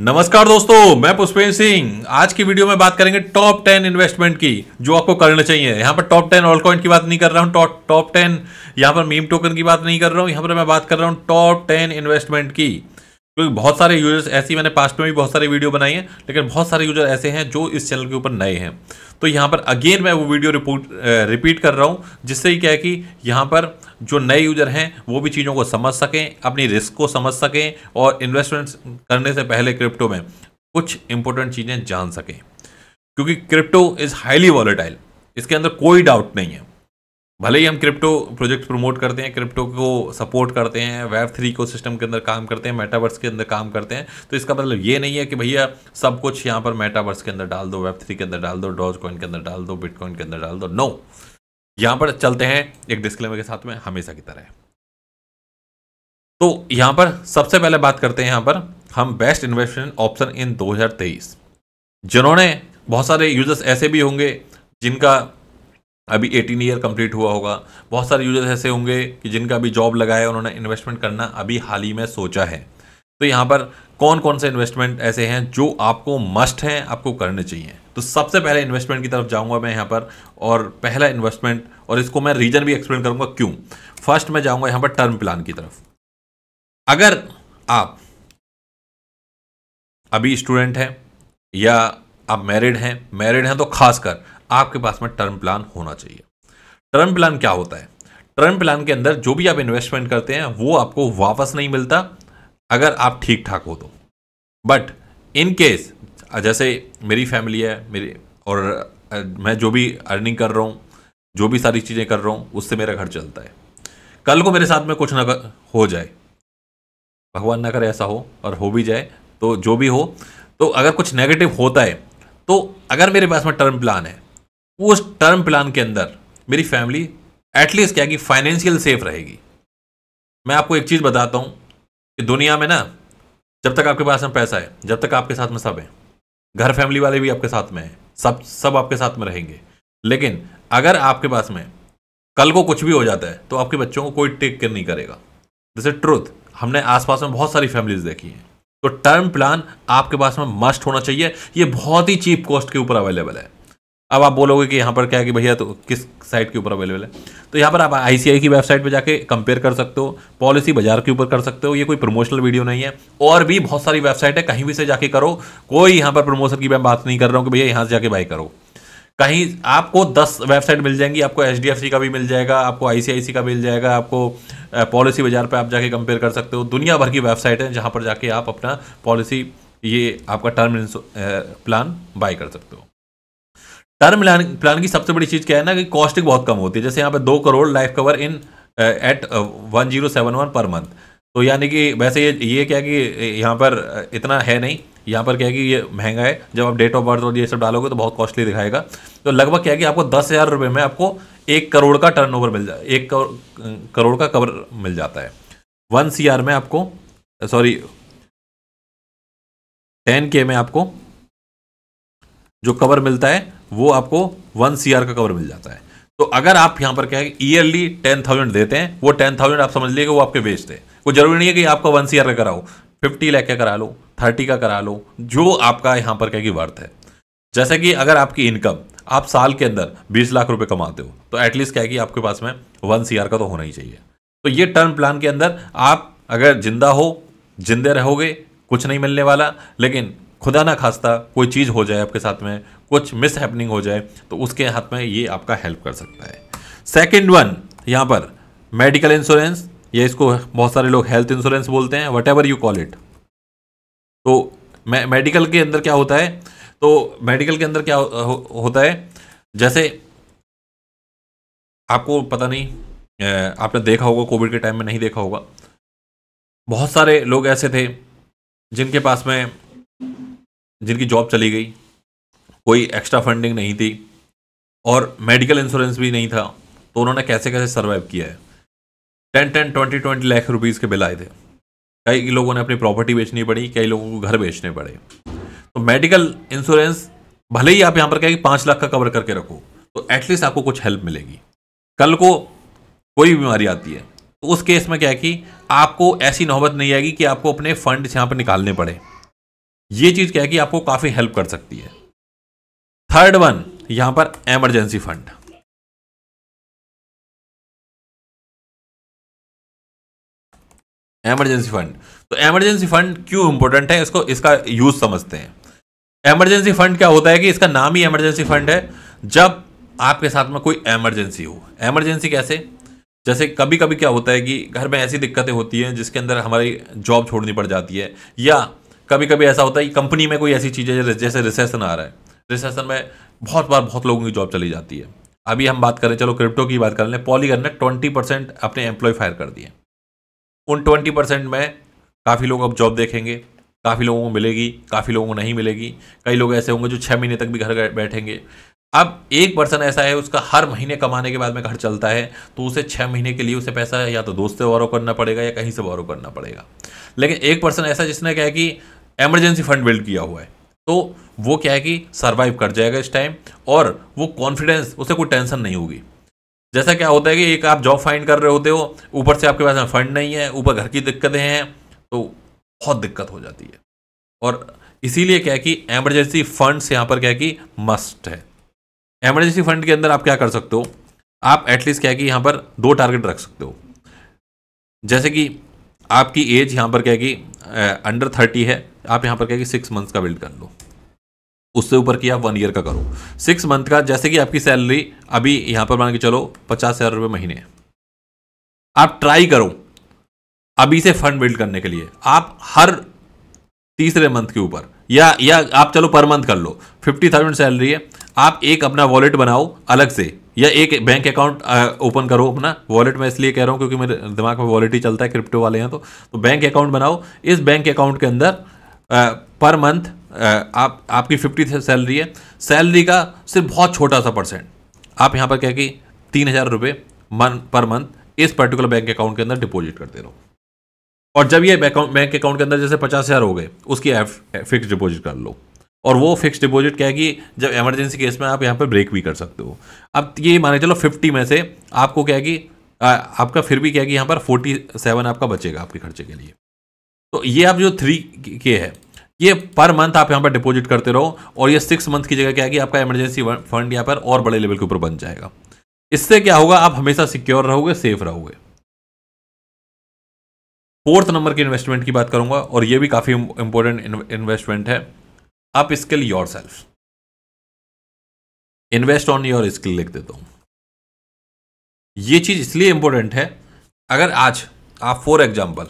नमस्कार दोस्तों मैं पुष्पेंद्र सिंह आज की वीडियो में बात करेंगे टॉप टेन इन्वेस्टमेंट की जो आपको करना चाहिए यहां पर टॉप टेन ऑलकॉइन कॉइन की बात नहीं कर रहा हूँ टॉप टेन यहाँ पर मीम टोकन की बात नहीं कर रहा हूं यहां पर मैं बात कर रहा हूँ टॉप टेन इन्वेस्टमेंट की क्योंकि तो बहुत सारे यूजर्स ऐसी मैंने पास्ट में भी बहुत सारी वीडियो बनाई है लेकिन बहुत सारे यूजर ऐसे हैं जो इस चैनल के ऊपर नए हैं तो यहाँ पर अगेन मैं वो वीडियो रिपोर्ट रिपीट कर रहा हूँ जिससे क्या है कि यहाँ पर जो नए यूजर हैं वो भी चीज़ों को समझ सकें अपनी रिस्क को समझ सकें और इन्वेस्टमेंट्स करने से पहले क्रिप्टो में कुछ इंपॉर्टेंट चीज़ें जान सकें क्योंकि क्रिप्टो इज़ हाईली वॉलेटाइल इसके अंदर कोई डाउट नहीं है भले ही हम क्रिप्टो प्रोजेक्ट प्रमोट करते हैं क्रिप्टो को सपोर्ट करते हैं वेब थ्री को सिस्टम के अंदर काम करते हैं मेटावर्स के अंदर काम करते हैं तो इसका मतलब ये नहीं है कि भैया सब कुछ यहाँ पर मेटावर्स के अंदर डाल दो वेब थ्री के अंदर डाल दो डॉज कॉइन के अंदर डाल दो बिटकॉइन के अंदर डाल दो नो यहाँ पर चलते हैं एक डिस्क्लेमर के साथ में हमेशा की तरह तो यहाँ पर सबसे पहले बात करते हैं यहाँ पर हम बेस्ट इन्वेस्टमेंट ऑप्शन इन दो जिन्होंने बहुत सारे यूजर्स ऐसे भी होंगे जिनका अभी एटीन ईयर कंप्लीट हुआ होगा बहुत सारे यूजर्स ऐसे होंगे कि जिनका अभी जॉब लगा है उन्होंने इन्वेस्टमेंट करना अभी हाल ही में सोचा है तो यहाँ पर कौन कौन से इन्वेस्टमेंट ऐसे हैं जो आपको मस्ट हैं आपको करने चाहिए तो सबसे पहले इन्वेस्टमेंट की तरफ जाऊंगा मैं यहाँ पर और पहला इन्वेस्टमेंट और इसको मैं रीजन भी एक्सप्लेन करूंगा क्यों फर्स्ट मैं जाऊंगा यहाँ पर टर्म प्लान की तरफ अगर आप अभी स्टूडेंट हैं या आप मैरिड हैं मैरिड हैं तो खासकर आपके पास में टर्म प्लान होना चाहिए टर्म प्लान क्या होता है टर्म प्लान के अंदर जो भी आप इन्वेस्टमेंट करते हैं वो आपको वापस नहीं मिलता अगर आप ठीक ठाक हो तो बट इन केस जैसे मेरी फैमिली है मेरी और मैं जो भी अर्निंग कर रहा हूँ जो भी सारी चीज़ें कर रहा हूँ उससे मेरा घर चलता है कल को मेरे साथ में कुछ ना हो जाए भगवान ना करे ऐसा हो और हो भी जाए तो जो भी हो तो अगर कुछ नेगेटिव होता है तो अगर मेरे पास में टर्म प्लान है उस टर्म प्लान के अंदर मेरी फैमिली एटलीस्ट क्या कि फाइनेंशियल सेफ रहेगी मैं आपको एक चीज़ बताता हूँ कि दुनिया में ना जब तक आपके पास में पैसा है जब तक आपके साथ में सब है घर फैमिली वाले भी आपके साथ में हैं सब सब आपके साथ में रहेंगे लेकिन अगर आपके पास में कल को कुछ भी हो जाता है तो आपके बच्चों को कोई टेक केयर नहीं करेगा दिस इज ट्रूथ हमने आसपास में बहुत सारी फैमिलीज देखी हैं तो टर्म प्लान आपके पास में मस्ट होना चाहिए ये बहुत ही चीप कॉस्ट के ऊपर अवेलेबल है अब आप बोलोगे कि यहाँ पर क्या है कि भैया तो किस साइट के ऊपर अवेलेबल है तो यहाँ पर आप आई की वेबसाइट पर जाके कंपेयर कर सकते हो पॉलिसी बाजार के ऊपर कर सकते हो ये कोई प्रमोशनल वीडियो नहीं है और भी बहुत सारी वेबसाइट है कहीं भी से जाके करो कोई यहाँ पर प्रमोशन की मैं बात नहीं कर रहा हूँ कि भैया यहाँ से जाके बाई करो कहीं आपको दस वेबसाइट मिल जाएंगी आपको एच का भी मिल जाएगा आपको आई का मिल जाएगा आपको पॉलिसी बाजार पर आप जाके कंपेयर कर सकते हो दुनिया भर की वेबसाइट है जहाँ पर जाके आप अपना पॉलिसी ये आपका टर्म प्लान बाय कर सकते हो टर्म प्लान की सबसे बड़ी चीज़ क्या है ना कि कॉस्टिंग बहुत कम होती है जैसे यहाँ पे दो crore life cover in eight one zero seven one per month तो यानी कि वैसे ये ये क्या कि यहाँ पर इतना है नहीं यहाँ पर क्या है कि ये महंगा है जब आप डेट ऑफ बर्थ और ये सब डालोगे तो बहुत कॉस्टली दिखाएगा तो लगभग क्या है कि आपको दस हज़ार रुपये में आपको एक करोड़ का टर्न ओवर मिल जा एक करोड़ का कवर मिल जाता है वन सी आर में आपको सॉरी टेन के में आपको जो कवर मिलता है वो आपको वन सी का कवर मिल जाता है तो अगर आप यहाँ पर क्या ईयरली टेन थाउजेंड देते हैं वो टेन थाउजेंड आप समझ लीजिए वो आपके बेचते हैं वो जरूरी नहीं है कि आपका वन सी का कराओ फिफ्टी लैख का करा लो थर्टी का करा लो जो आपका यहाँ पर कहेगी वर्थ है जैसे कि अगर आपकी इनकम आप साल के अंदर बीस लाख रुपए कमाते हो तो एटलीस्ट कहेगी आपके पास में वन सी का तो होना ही चाहिए तो ये टर्म प्लान के अंदर आप अगर जिंदा हो जिंदे रहोगे कुछ नहीं मिलने वाला लेकिन खुदा ना खास्ता कोई चीज़ हो जाए आपके साथ में कुछ मिस हैपनिंग हो जाए तो उसके हाथ में ये आपका हेल्प कर सकता है सेकेंड वन यहाँ पर मेडिकल इंश्योरेंस या इसको बहुत सारे लोग हेल्थ इंश्योरेंस बोलते हैं whatever you call it तो मेडिकल के अंदर क्या होता है तो मेडिकल के अंदर क्या हो, हो, होता है जैसे आपको पता नहीं आपने देखा होगा कोविड के टाइम में नहीं देखा होगा बहुत सारे लोग ऐसे थे जिनके पास में जिनकी जॉब चली गई कोई एक्स्ट्रा फंडिंग नहीं थी और मेडिकल इंश्योरेंस भी नहीं था तो उन्होंने कैसे कैसे सर्वाइव किया है ten ten twenty twenty lakh rupees के बिल आए थे कई लोगों ने अपनी प्रॉपर्टी बेचनी पड़ी कई लोगों को घर बेचने पड़े तो मेडिकल इंश्योरेंस भले ही आप यहाँ पर कहें कि पाँच लाख का कवर करके रखो तो एटलीस्ट आपको कुछ हेल्प मिलेगी कल को कोई बीमारी आती है तो उस केस में क्या है कि आपको ऐसी नौबत नहीं आएगी कि आपको अपने फंड यहाँ पर निकालने पड़े ये चीज क्या है कि आपको काफी हेल्प कर सकती है थर्ड वन यहां पर एमरजेंसी फंड एमरजेंसी फंड तो एमरजेंसी फंड क्यों इंपॉर्टेंट है इसको इसका यूज समझते हैं एमरजेंसी फंड क्या होता है कि इसका नाम ही एमरजेंसी फंड है जब आपके साथ में कोई एमरजेंसी हो एमरजेंसी कैसे जैसे कभी कभी क्या होता है कि घर में ऐसी दिक्कतें होती हैं जिसके अंदर हमारी जॉब छोड़नी पड़ जाती है या कभी कभी ऐसा होता है कि कंपनी में कोई ऐसी चीज़ें जैसे रिसेशन आ रहा है रिसेशन में बहुत बार बहुत लोगों की जॉब चली जाती है अभी हम बात करें चलो क्रिप्टो की बात कर लें पॉलीगन ने ट्वेंटी परसेंट अपने एम्प्लॉय फायर कर दिए उन ट्वेंटी परसेंट में काफ़ी लोग अब जॉब देखेंगे काफ़ी लोगों को मिलेगी काफ़ी लोगों को नहीं मिलेगी कई लोग ऐसे होंगे जो छः महीने तक भी घर बैठेंगे अब एक पर्सन ऐसा है उसका हर महीने कमाने के बाद में घर चलता है तो उसे छः महीने के लिए उसे पैसा या तो दोस्त से वारो करना पड़ेगा या कहीं से वारो करना पड़ेगा लेकिन एक पर्सन ऐसा जिसने क्या है कि एमरजेंसी फंड बिल्ड किया हुआ है तो वो क्या है कि सर्वाइव कर जाएगा इस टाइम और वो कॉन्फिडेंस उसे कोई टेंशन नहीं होगी जैसा क्या होता है कि एक आप जॉब फाइंड कर रहे होते हो ऊपर से आपके पास फंड नहीं है ऊपर घर की दिक्कतें हैं तो बहुत दिक्कत हो जाती है और इसीलिए क्या है कि एमरजेंसी फंड यहाँ पर क्या है कि मस्ट है एमरजेंसी फंड के अंदर आप क्या कर सकते हो आप एटलीस्ट क्या है कि यहाँ पर दो टारगेट रख सकते हो जैसे कि आपकी एज यहाँ पर कहेगी अंडर थर्टी है आप यहाँ पर कहेगी सिक्स मंथ्स का बिल्ड कर लो उससे ऊपर की आप वन ईयर का करो सिक्स मंथ का जैसे कि आपकी सैलरी अभी यहाँ पर मान के चलो पचास हज़ार रुपये महीने आप ट्राई करो अभी से फंड बिल्ड करने के लिए आप हर तीसरे मंथ के ऊपर या या आप चलो पर मंथ कर लो फिफ्टी थाउजेंड सैलरी है आप एक अपना वॉलेट बनाओ अलग से या एक बैंक अकाउंट ओपन करो अपना वॉलेट में इसलिए कह रहा हूँ क्योंकि मेरे दिमाग में वॉलेट ही चलता है क्रिप्टो वाले हैं तो तो बैंक अकाउंट बनाओ इस बैंक अकाउंट के अंदर आ, पर मंथ आप आपकी फिफ्टी सैलरी है सैलरी का सिर्फ बहुत छोटा सा परसेंट आप यहाँ पर कह के तीन हज़ार रुपये मन पर मंथ इस पर्टिकुलर बैंक अकाउंट के अंदर डिपॉजिट करते रहो और जब ये बैंक अकाउंट के अंदर जैसे पचास हज़ार हो गए उसकी फिक्स डिपॉजिट कर लो और वो फिक्स डिपॉजिट क्या है कि जब इमरजेंसी केस में आप यहाँ पर ब्रेक भी कर सकते हो अब ये माने चलो फिफ्टी में से आपको क्या है कि आपका फिर भी क्या है कि यहाँ पर फोर्टी सेवन आपका बचेगा आपके खर्चे के लिए तो ये आप जो थ्री के है ये पर मंथ आप यहाँ पर डिपॉजिट करते रहो और ये सिक्स मंथ की जगह क्या है कि आपका इमरजेंसी फंड यहाँ पर और बड़े लेवल के ऊपर बन जाएगा इससे क्या होगा आप हमेशा सिक्योर रहोगे सेफ रहोगे फोर्थ नंबर के इन्वेस्टमेंट की बात करूंगा और ये भी काफ़ी इंपॉर्टेंट इन्वेस्टमेंट है upskill yourself invest on your skill लिख देता हूं ये चीज़ इसलिए इंपॉर्टेंट है अगर आज आप फॉर एग्जाम्पल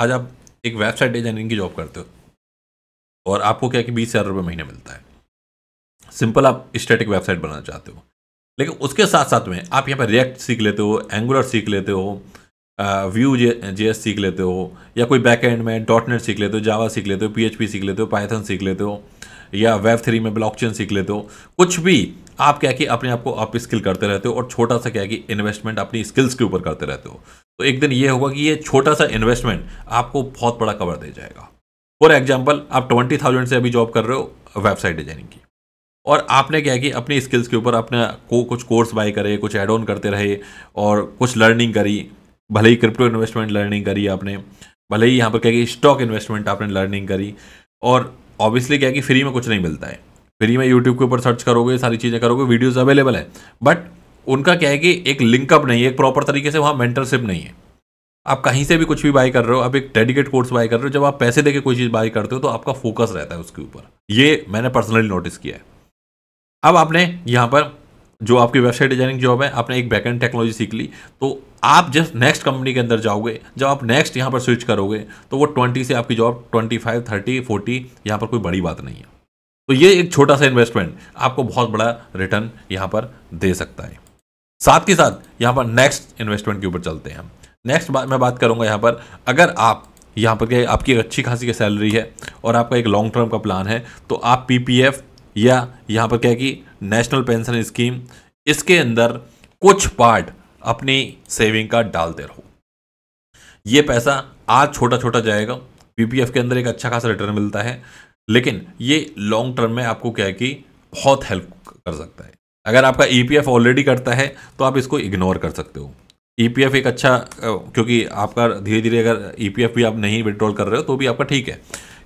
आज आप एक वेबसाइट डिजाइनिंग की जॉब करते हो और आपको क्या कि बीस हज़ार रुपये महीने मिलता है सिंपल आप स्टैटिक वेबसाइट बनाना चाहते हो लेकिन उसके साथ साथ में आप यहाँ पर रिएक्ट सीख लेते हो एंगुलर सीख लेते हो व्यू जे एस सीख लेते हो या कोई बैक एंड में डॉट नेट सीख लेते हो जावा सीख लेते हो पी सीख लेते हो पाइथन सीख लेते हो या वेब थ्री में ब्लॉकचेन सीख लेते हो कुछ भी आप क्या कि अपने आप को अप स्किल करते रहते हो और छोटा सा क्या कि इन्वेस्टमेंट अपनी स्किल्स के ऊपर करते रहते हो तो एक दिन ये होगा कि ये छोटा सा इन्वेस्टमेंट आपको बहुत बड़ा कवर दे जाएगा फॉर एग्जाम्पल आप ट्वेंटी थाउजेंड से अभी जॉब कर रहे हो वेबसाइट डिजाइनिंग की और आपने क्या कि अपनी स्किल्स के ऊपर अपने को कुछ कोर्स बाय करे कुछ एड ऑन करते रहे और कुछ लर्निंग करी भले ही क्रिप्टो इन्वेस्टमेंट लर्निंग करी आपने भले ही यहाँ पर क्या कि स्टॉक इन्वेस्टमेंट आपने लर्निंग करी और ऑब्वियसली क्या कि फ्री में कुछ नहीं मिलता है फ्री में यूट्यूब के ऊपर सर्च करोगे सारी चीज़ें करोगे वीडियोज़ अवेलेबल है बट उनका क्या है कि एक लिंकअप नहीं है एक प्रॉपर तरीके से वहाँ मेंटरशिप नहीं है आप कहीं से भी कुछ भी बाय कर रहे हो आप एक डेडिकेट कोर्स बाय कर रहे हो जब आप पैसे देके कोई चीज़ बाई करते हो तो आपका फोकस रहता है उसके ऊपर ये मैंने पर्सनली नोटिस किया है अब आपने यहाँ पर जो आपकी वेबसाइट डिजाइनिंग जॉब है आपने एक बैकएंड टेक्नोलॉजी सीख ली तो आप जस्ट नेक्स्ट कंपनी के अंदर जाओगे जब आप नेक्स्ट यहाँ पर स्विच करोगे तो वो ट्वेंटी से आपकी job twenty five thirty forty यहाँ पर कोई बड़ी बात नहीं है तो ये एक छोटा सा इन्वेस्टमेंट आपको बहुत बड़ा रिटर्न यहाँ पर दे सकता है साथ के साथ यहाँ पर नेक्स्ट इन्वेस्टमेंट के ऊपर चलते हैं हम नेक्स्ट बात मैं बात करूँगा यहाँ पर अगर आप यहाँ पर के आपकी अच्छी खासी की सैलरी है और आपका एक लॉन्ग टर्म का प्लान है तो आप पी पी एफ या यहाँ पर क्या है कि नेशनल पेंशन स्कीम इसके अंदर कुछ पार्ट अपनी सेविंग का डालते रहो ये पैसा आज छोटा छोटा जाएगा पीपीएफ के अंदर एक अच्छा खासा रिटर्न मिलता है लेकिन ये लॉन्ग टर्म में आपको क्या है कि बहुत हेल्प कर सकता है अगर आपका ई e ऑलरेडी करता है तो आप इसको इग्नोर कर सकते हो ई e एक अच्छा क्योंकि आपका धीरे धीरे अगर ई e भी आप नहीं विड्रॉल कर रहे हो तो भी आपका ठीक है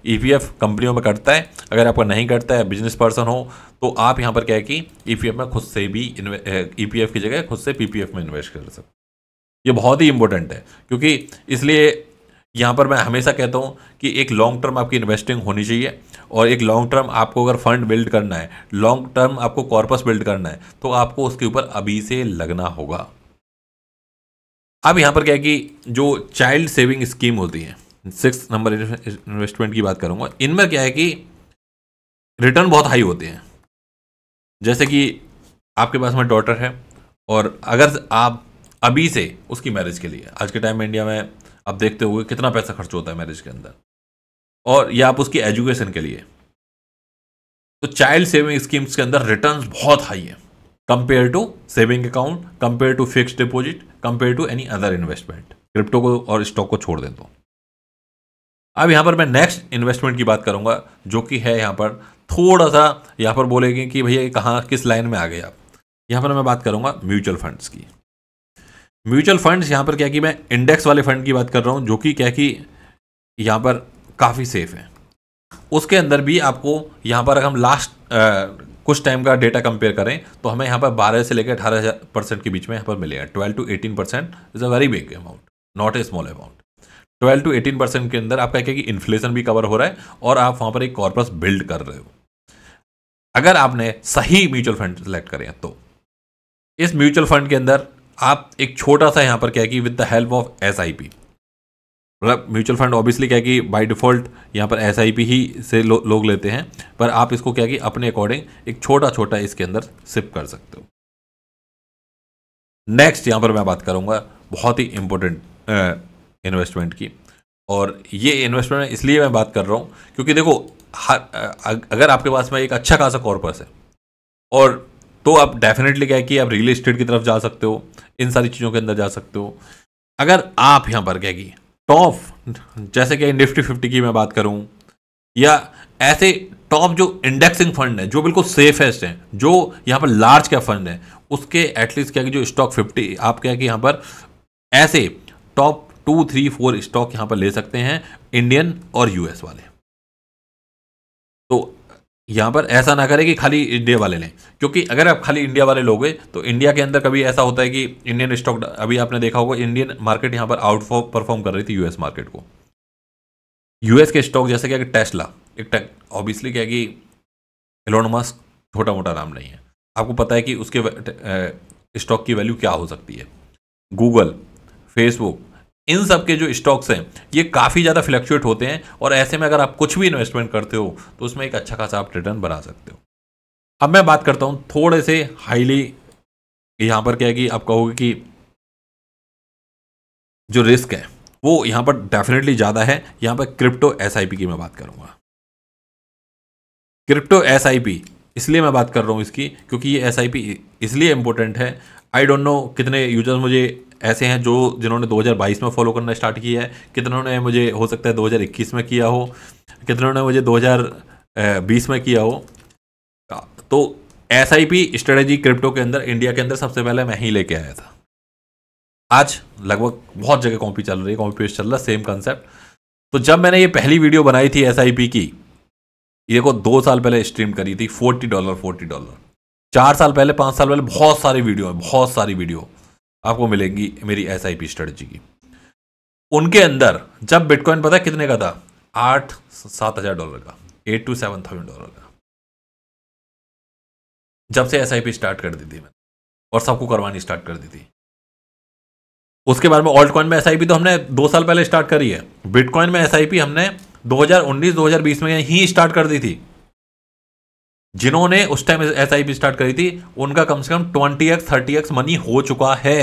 ई e कंपनियों में करता है अगर आपका नहीं करता है बिजनेस पर्सन हो तो आप यहाँ पर क्या है कि ई e में खुद से भी ई e की जगह खुद से पी में इन्वेस्ट कर सकते ये बहुत ही इंपॉर्टेंट है क्योंकि इसलिए यहाँ पर मैं हमेशा कहता हूँ कि एक लॉन्ग टर्म आपकी इन्वेस्टिंग होनी चाहिए और एक लॉन्ग टर्म आपको अगर फंड बिल्ड करना है लॉन्ग टर्म आपको कॉर्पस बिल्ड करना है तो आपको उसके ऊपर अभी से लगना होगा अब यहाँ पर क्या है कि जो चाइल्ड सेविंग स्कीम होती है सिक्स नंबर इन्वेस्टमेंट की बात करूँगा इनमें क्या है कि रिटर्न बहुत हाई होते हैं जैसे कि आपके पास में डॉटर है और अगर आप अभी से उसकी मैरिज के लिए आज के टाइम में इंडिया में आप देखते हुए कितना पैसा खर्च होता है मैरिज के अंदर और या आप उसकी एजुकेशन के लिए तो चाइल्ड सेविंग स्कीम्स के अंदर रिटर्न बहुत हाई है compare to saving account compare to fix deposit compare to any other investment crypto को और स्टॉक को छोड़ दें तो अब यहाँ पर मैं नेक्स्ट इन्वेस्टमेंट की बात करूँगा जो कि है यहाँ पर थोड़ा सा यहाँ पर बोलेंगे कि भैया कहाँ किस लाइन में आ गए आप यहाँ पर मैं बात करूँगा म्यूचुअल फंड्स की म्यूचुअल फंड्स यहाँ पर क्या कि मैं इंडेक्स वाले फंड की बात कर रहा हूँ जो कि क्या कि यहाँ पर काफ़ी सेफ है उसके अंदर भी आपको यहाँ पर अगर हम लास्ट कुछ टाइम का डेटा कंपेयर करें तो हमें यहाँ पर बारह से लेकर अठारह परसेंट के बीच में यहाँ पर मिलेगा twelve to eighteen percent is a very big amount not a small amount twelve to eighteen percent के अंदर आपका क्या कि इन्फ्लेशन भी कवर हो रहा है और आप वहां पर एक कॉर्पस बिल्ड कर रहे हो अगर आपने सही म्यूचुअल फंड सेलेक्ट करें तो इस म्यूचुअल फंड के अंदर आप एक छोटा सा यहां पर क्या कि with the help of S I P मतलब म्यूचुअल फंड ऑब्वियसली क्या कि बाय डिफ़ॉल्ट यहां पर एस आई पी ही से लो, लोग लेते हैं पर आप इसको क्या कि अपने अकॉर्डिंग एक छोटा छोटा इसके अंदर सिप कर सकते हो नेक्स्ट यहां पर मैं बात करूंगा बहुत ही इंपॉर्टेंट इन्वेस्टमेंट की और ये इन्वेस्टमेंट इसलिए मैं बात कर रहा हूँ क्योंकि देखो हर अगर आपके पास में एक अच्छा खासा कॉर्पस है और तो आप डेफिनेटली क्या है कि आप रियल इस्टेट की तरफ जा सकते हो इन सारी चीज़ों के अंदर जा सकते हो अगर आप यहाँ पर क्या कि टॉप जैसे कि निफ्टी फिफ्टी की मैं बात करूँ या ऐसे टॉप जो इंडेक्सिंग फंड है जो बिल्कुल सेफेस्ट हैं जो यहाँ पर लार्ज क्या फंड है उसके एटलीस्ट क्या कि जो स्टॉक फिफ्टी आप क्या कि यहाँ पर ऐसे top two three four stock यहां पर ले सकते हैं इंडियन और यूएस वाले तो यहां पर ऐसा ना करें कि खाली इंडिया वाले लें क्योंकि अगर आप खाली इंडिया वाले लोगे तो इंडिया के अंदर कभी ऐसा होता है कि इंडियन स्टॉक अभी आपने देखा होगा इंडियन मार्केट यहां पर आउट परफॉर्म कर रही थी यूएस मार्केट को यूएस के स्टॉक जैसे क्या कि टेस्ला एक ऑब्वियसली क्या कि एलोन छोटा मोटा नाम नहीं है आपको पता है कि उसके स्टॉक की वैल्यू क्या हो सकती है गूगल फेसबुक इन सब के जो स्टॉक्स हैं ये काफ़ी ज़्यादा फ्लक्चुएट होते हैं और ऐसे में अगर आप कुछ भी इन्वेस्टमेंट करते हो तो उसमें एक अच्छा खासा आप रिटर्न बना सकते हो अब मैं बात करता हूँ थोड़े से हाईली यहाँ पर क्या है कि आप कहोगे कि जो रिस्क है वो यहाँ पर डेफिनेटली ज़्यादा है यहाँ पर क्रिप्टो एस की मैं बात करूँगा क्रिप्टो एस इसलिए मैं बात कर रहा हूँ इसकी क्योंकि ये एस इसलिए इम्पोर्टेंट है आई डोंट नो कितने यूजर्स मुझे ऐसे हैं जो जिन्होंने 2022 में फॉलो करना स्टार्ट किया है कितनों ने मुझे हो सकता है 2021 में किया हो कितनों ने मुझे 2020 में किया हो तो S I P strategy crypto के अंदर इंडिया के अंदर सबसे पहले मैं ही लेके आया था आज लगभग बहुत जगह कॉपी चल रही है कॉपी पेस्ट चल रहा है सेम कंसेप्ट तो जब मैंने ये पहली वीडियो बनाई थी एस आई पी की ये को दो साल पहले स्ट्रीम करी थी फोर्टी डॉलर फोर्टी डॉलर चार साल पहले पाँच साल पहले बहुत सारी वीडियो है बहुत सारी वीडियो आपको मिलेंगी मेरी एस आई पी स्ट्रेटजी की उनके अंदर जब बिटकॉइन पता कितने का था आठ सात हज़ार डॉलर का eight to seven thousand dollar का जब से एस आई पी स्टार्ट कर दी थी मैंने और सबको करवानी स्टार्ट कर दी थी उसके बाद में ऑल्ट कॉइन में एस आई पी तो हमने दो साल पहले स्टार्ट करी है बिटकॉइन में एस आई पी हमने दो दो हजार उन्नीस हजार बीस में ही स्टार्ट कर दी थी जिन्होंने उस टाइम एस आई स्टार्ट करी थी उनका कम से कम twenty X thirty X money हो चुका है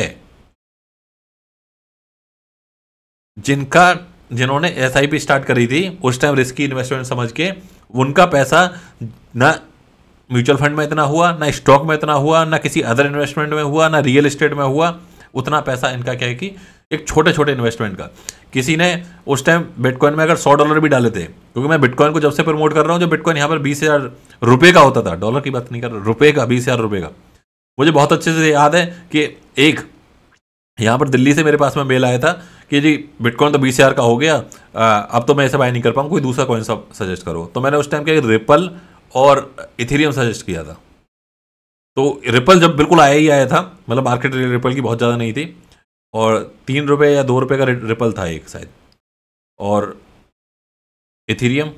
जिनका जिन्होंने एस आई पी स्टार्ट करी थी उस टाइम रिस्की इन्वेस्टमेंट समझ के उनका पैसा ना म्यूचुअल फंड में इतना हुआ ना स्टॉक में इतना हुआ ना किसी अदर इन्वेस्टमेंट में हुआ ना रियल इस्टेट में हुआ उतना पैसा इनका क्या है कि एक छोटे छोटे इन्वेस्टमेंट का किसी ने उस टाइम बिटकॉइन में अगर सौ डॉलर भी डाले थे क्योंकि मैं बिटकॉइन को जब से प्रमोट कर रहा हूँ जो बिटकॉइन यहाँ पर बीस हज़ार रुपये का होता था डॉलर की बात नहीं कर रहा रुपये का बीस हज़ार रुपये का मुझे बहुत अच्छे से याद है कि एक यहाँ पर दिल्ली से मेरे पास में मेल आया था कि जी बिटकॉइन तो बीस हज़ार का हो गया आ, अब तो मैं ऐसे बाय नहीं कर पाऊँ कोई दूसरा कॉइन सब सजेस्ट करो तो मैंने उस टाइम के रिपल और इथेरियम सजेस्ट किया था तो रिपल जब बिल्कुल आया ही आया था मतलब मार्केट रिपल की बहुत ज़्यादा नहीं थी और तीन रुपये या दो रुपये का रिपल था एक शायद और इथीरियम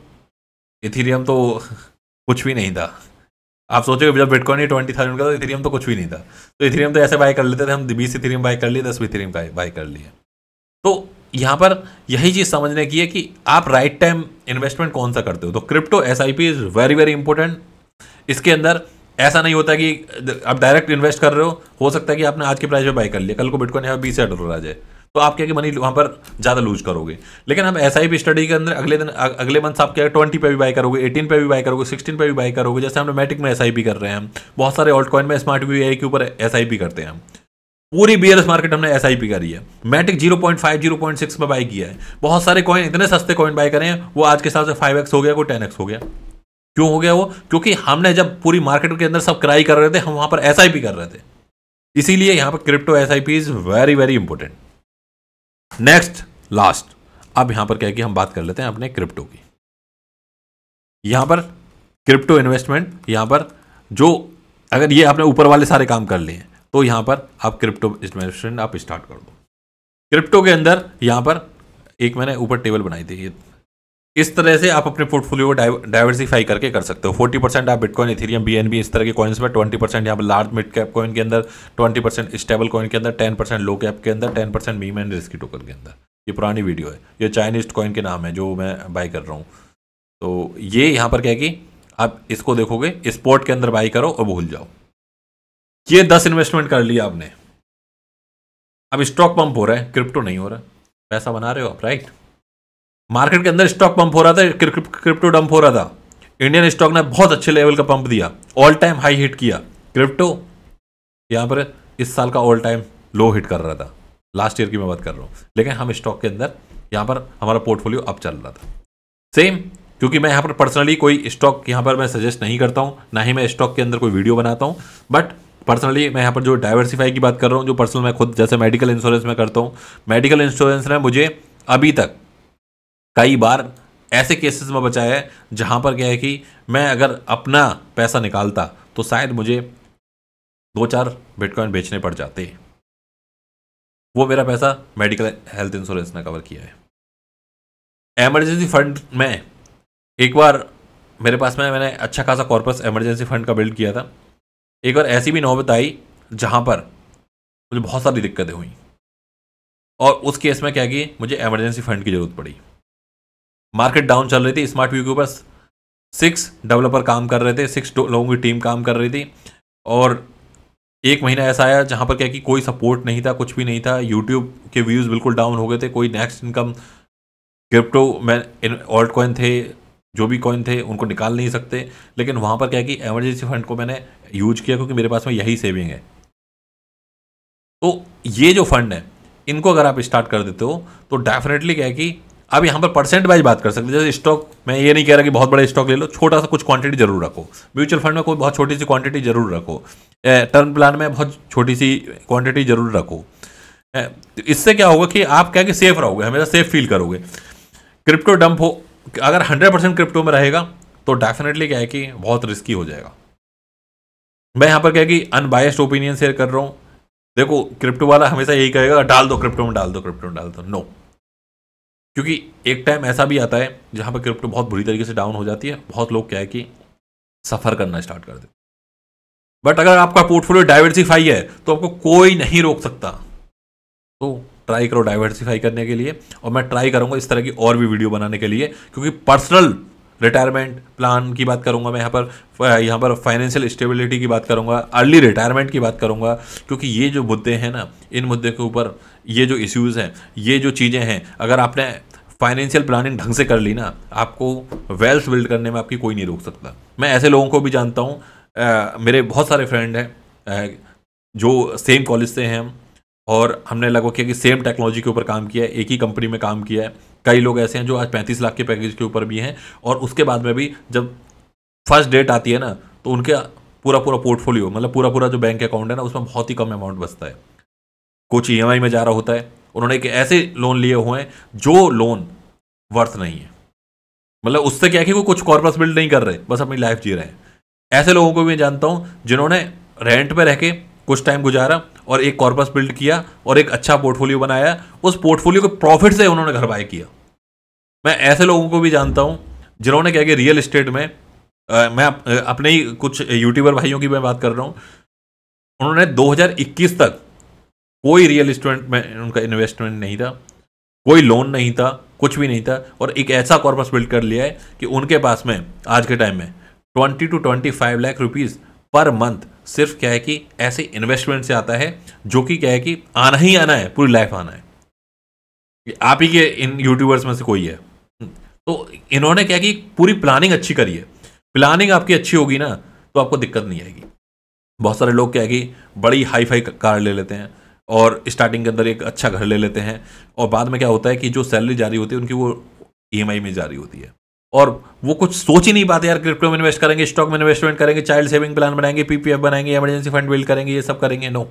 इथीरियम तो कुछ भी नहीं था आप सोचोगे जब बिटकॉइन ही ट्वेंटी थाउजेंड का तो इथीरियम तो कुछ भी नहीं था तो इथेरियम तो ऐसे बाय कर लेते थे हम बीस इथीरियम बाय कर लिए दस इथेरियम बाय कर लिए तो यहाँ पर यही चीज़ समझने की है कि आप राइट टाइम इन्वेस्टमेंट कौन सा करते हो तो crypto S I P is very very important इसके अंदर ऐसा नहीं होता कि आप डायरेक्ट इन्वेस्ट कर रहे हो हो सकता है कि आपने आज के प्राइस पे बाई कर लिया कल को बिटकॉइन यहाँ बीस हज़ार डॉलर आ जाए तो आप क्या कि मनी वहाँ पर ज़्यादा लूज करोगे लेकिन हम एस आई स्टडी के अंदर अगले दिन अगले मंथ आप क्या ट्वेंटी पे भी बाई करोगे एटीन पे भी बाई करोगे सिक्सटीन पे भी बाई करोगे जैसे हम मैटिक में एस कर रहे हैं हम बहुत सारे ऑल्ट कॉइन में स्मार्ट वी आई के ऊपर एस करते हैं हम पूरी बी मार्केट हमने एस आई पी करी है Matic zero point five zero point six में बाई किया है बहुत सारे कॉइन इतने सस्ते कॉइन बाई करें वो आज के हिसाब से फाइव एक्स हो गया कोई टेन एक्स हो गया क्यों हो गया वो क्योंकि हमने जब पूरी मार्केट के अंदर सब क्राई कर रहे थे हम वहां पर एस कर रहे थे इसीलिए यहां पर crypto S is very very important next last अब यहां पर क्या कि हम बात कर लेते हैं अपने क्रिप्टो की यहां पर क्रिप्टो इन्वेस्टमेंट यहां पर जो अगर ये आपने ऊपर वाले सारे काम कर लिए तो यहां पर आप क्रिप्टो इन्वेस्टमेंट आप स्टार्ट कर दो क्रिप्टो के अंदर यहां पर एक मैंने ऊपर टेबल बनाई थी ये इस तरह से आप अपने पोर्टफोलियो को डाइवर्सिफाई करके कर सकते हो फोर्टी परसेंट आप बिटकॉइन इथेरियम बीएनबी इस तरह के कॉइन्स में ट्वेंटी परसेंट यहाँ पर लार्ज मिड कैप कॉइन के अंदर ट्वेंटी परसेंट स्टेबल कॉइन के अंदर टेन परसेंट लो कैप के अंदर ten percent meme and risky token के अंदर ये पुरानी वीडियो है ये चाइनीज कॉइन के नाम है जो मैं बाई कर रहा हूँ तो ये यहाँ पर क्या कि आप इसको देखोगे स्पॉट के अंदर बाई करो और भूल जाओ ये दस इन्वेस्टमेंट कर लिया आपने अब स्टॉक पंप हो रहा है क्रिप्टो नहीं हो रहा पैसा बना रहे हो आप राइट मार्केट के अंदर स्टॉक पंप हो रहा था क्रिप्टो डंप हो रहा था इंडियन स्टॉक ने बहुत अच्छे लेवल का पंप दिया ऑल टाइम हाई हिट किया क्रिप्टो यहाँ पर इस साल का ऑल टाइम लो हिट कर रहा था लास्ट ईयर की मैं बात कर रहा हूँ लेकिन हम स्टॉक के अंदर यहाँ पर हमारा पोर्टफोलियो अप चल रहा था सेम क्योंकि मैं यहाँ पर पर्सनली कोई स्टॉक यहाँ पर मैं सजेस्ट नहीं करता हूँ ना ही मैं स्टॉक के अंदर कोई वीडियो बनाता हूँ बट पर्सनली मैं यहाँ पर जो डाइवर्सिफाई की बात कर रहा हूँ जो पर्सनल मैं खुद जैसे मेडिकल इंश्योरेंस में करता हूँ मेडिकल इंश्योरेंस ने मुझे अभी तक कई बार ऐसे केसेस में बचा है जहाँ पर क्या है कि मैं अगर अपना पैसा निकालता तो शायद मुझे दो चार बिटकॉइन बेचने पड़ जाते वो मेरा पैसा मेडिकल हेल्थ इंश्योरेंस ने कवर किया है एमरजेंसी फंड में एक बार मेरे पास में मैंने अच्छा खासा कॉर्पस एमरजेंसी फंड का बिल्ड किया था एक बार ऐसी भी नौबत आई जहाँ पर मुझे बहुत सारी दिक्कतें हुई और उस केस में क्या कि मुझे एमरजेंसी फंड की ज़रूरत पड़ी मार्केट डाउन चल रही थी स्मार्ट व्यू के ऊपर सिक्स डेवलपर काम कर रहे थे सिक्स लोगों की टीम काम कर रही थी और एक महीना ऐसा आया जहाँ पर क्या कि कोई सपोर्ट नहीं था कुछ भी नहीं था यूट्यूब के व्यूज़ बिल्कुल डाउन हो गए थे कोई नेक्स्ट इनकम क्रिप्टो मैन ऑल्ट कॉइन थे जो भी कॉइन थे उनको निकाल नहीं सकते लेकिन वहाँ पर क्या कि एमरजेंसी फंड को मैंने यूज किया क्योंकि मेरे पास में यही सेविंग है तो ये जो फंड है इनको अगर आप स्टार्ट कर देते हो तो डेफिनेटली क्या है कि अब यहाँ पर परसेंट वाइज बात कर सकते हैं जैसे स्टॉक मैं ये नहीं कह रहा कि बहुत बड़ा स्टॉक ले लो छोटा सा कुछ क्वांटिटी जरूर रखो म्यूचुअल फंड में कोई बहुत छोटी सी क्वांटिटी जरूर रखो टर्म प्लान में बहुत छोटी सी क्वांटिटी जरूर रखो तो इससे क्या होगा कि आप क्या कि सेफ रहोगे हमेशा सेफ फील करोगे क्रिप्टो डंप हो अगर हंड्रेड परसेंट क्रिप्टो में रहेगा तो डेफिनेटली क्या है कि बहुत रिस्की हो जाएगा मैं यहाँ पर क्या कि अनबायस्ड ओपिनियन शेयर कर रहा हूँ देखो क्रिप्टो वाला हमेशा यही कहेगा डाल दो क्रिप्टो में डाल दो क्रिप्टो में डाल दो नो क्योंकि एक टाइम ऐसा भी आता है जहाँ पर क्रिप्टो बहुत बुरी तरीके से डाउन हो जाती है बहुत लोग क्या है कि सफ़र करना स्टार्ट कर देते बट अगर आपका पोर्टफोलियो डाइवर्सिफाई है तो आपको कोई नहीं रोक सकता तो ट्राई करो डाइवर्सिफाई करने के लिए और मैं ट्राई करूंगा इस तरह की और भी वीडियो बनाने के लिए क्योंकि पर्सनल रिटायरमेंट प्लान की बात करूँगा मैं यहाँ पर यहाँ पर फाइनेंशियल स्टेबिलिटी की बात करूँगा अर्ली रिटायरमेंट की बात करूँगा क्योंकि ये जो मुद्दे हैं ना इन मुद्दे के ऊपर ये जो इश्यूज़ हैं ये जो चीज़ें हैं अगर आपने फाइनेंशियल प्लानिंग ढंग से कर ली ना आपको वेल्थ बिल्ड करने में आपकी कोई नहीं रोक सकता मैं ऐसे लोगों को भी जानता हूँ मेरे बहुत सारे फ्रेंड हैं जो सेम कॉलेज से हैं और हमने लगभग किया कि सेम टेक्नोलॉजी के ऊपर काम किया है एक ही कंपनी में काम किया है कई लोग ऐसे हैं जो आज पैंतीस लाख के पैकेज के ऊपर भी हैं और उसके बाद में भी जब फर्स्ट डेट आती है ना तो उनके पूरा पूरा पोर्टफोलियो मतलब पूरा पूरा जो बैंक अकाउंट है ना उसमें बहुत ही कम अमाउंट बचता है कुछ ई e में जा रहा होता है उन्होंने एक ऐसे लोन लिए हुए हैं जो लोन वर्थ नहीं है मतलब उससे क्या है कि वो कुछ कॉर्पस बिल्ड नहीं कर रहे बस अपनी लाइफ जी रहे हैं ऐसे लोगों को भी मैं जानता हूँ जिन्होंने रेंट पे रह के कुछ टाइम गुजारा और एक कॉर्पस बिल्ड किया और एक अच्छा पोर्टफोलियो बनाया उस पोर्टफोलियो के प्रॉफिट से उन्होंने घर बाय किया मैं ऐसे लोगों को भी जानता हूँ जिन्होंने क्या कि रियल इस्टेट में आ, मैं अप, अपने ही कुछ यूट्यूबर भाइयों की मैं बात कर रहा हूँ उन्होंने 2021 तक कोई रियल इस्टेट में उनका इन्वेस्टमेंट नहीं था कोई लोन नहीं था कुछ भी नहीं था और एक ऐसा कॉर्पस बिल्ड कर लिया है कि उनके पास में आज के टाइम में twenty to twenty five lakh rupees per month सिर्फ क्या है कि ऐसे इन्वेस्टमेंट से आता है जो कि क्या है कि आना ही आना है पूरी लाइफ आना है आप ही के इन यूट्यूबर्स में से कोई है तो इन्होंने क्या कि पूरी प्लानिंग अच्छी करी है प्लानिंग आपकी अच्छी होगी ना तो आपको दिक्कत नहीं आएगी बहुत सारे लोग क्या है कि बड़ी हाई फाई कार ले लेते हैं और स्टार्टिंग के अंदर एक अच्छा घर ले लेते हैं और बाद में क्या होता है कि जो सैलरी जारी होती है उनकी वो ई में जारी होती है और वो कुछ सोच ही नहीं पाते यार क्रिप्टो में इन्वेस्ट करेंगे स्टॉक में इन्वेस्टमेंट करेंगे चाइल्ड सेविंग प्लान बनाएंगे पीपीएफ बनाएंगे इमरजेंसी फंड बिल्ड करेंगे ये सब करेंगे नो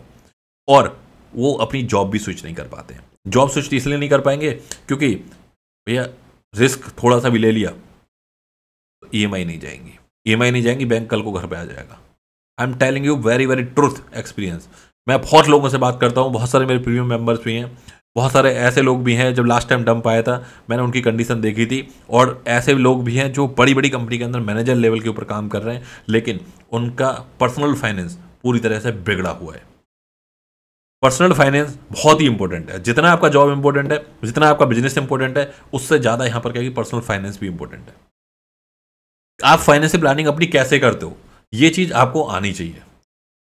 और वो अपनी जॉब भी स्विच नहीं कर पाते हैं जॉब स्विच तो इसलिए नहीं कर पाएंगे क्योंकि भैया रिस्क थोड़ा सा भी ले लिया तो e ई नहीं जाएंगी ई e नहीं जाएंगी बैंक कल को घर पर आ जाएगा I am telling you very very truth experience मैं बहुत लोगों से बात करता हूँ बहुत सारे मेरे प्रीमियम मेम्बर्स भी हैं बहुत सारे ऐसे लोग भी हैं जब लास्ट टाइम डंप आया था मैंने उनकी कंडीशन देखी थी और ऐसे लोग भी हैं जो बड़ी बड़ी कंपनी के अंदर मैनेजर लेवल के ऊपर काम कर रहे हैं लेकिन उनका पर्सनल फाइनेंस पूरी तरह से बिगड़ा हुआ है पर्सनल फाइनेंस बहुत ही इंपॉर्टेंट है जितना आपका जॉब इंपॉर्टेंट है जितना आपका बिजनेस इंपॉर्टेंट है उससे ज़्यादा यहाँ पर क्या कि पर्सनल फाइनेंस भी इंपॉर्टेंट है आप फाइनेंशियल प्लानिंग अपनी कैसे करते हो ये चीज़ आपको आनी चाहिए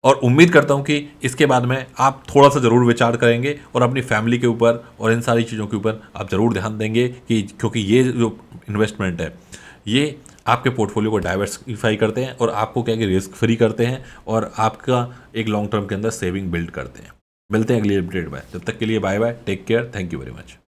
और उम्मीद करता हूँ कि इसके बाद में आप थोड़ा सा ज़रूर विचार करेंगे और अपनी फैमिली के ऊपर और इन सारी चीज़ों के ऊपर आप ज़रूर ध्यान देंगे कि क्योंकि ये जो इन्वेस्टमेंट है ये आपके पोर्टफोलियो को डाइवर्सिफाई करते हैं और आपको क्या कि रिस्क फ्री करते हैं और आपका एक लॉन्ग टर्म के अंदर सेविंग बिल्ड करते हैं मिलते हैं अगली अपडेट में जब तक के लिए bye bye take care thank you very much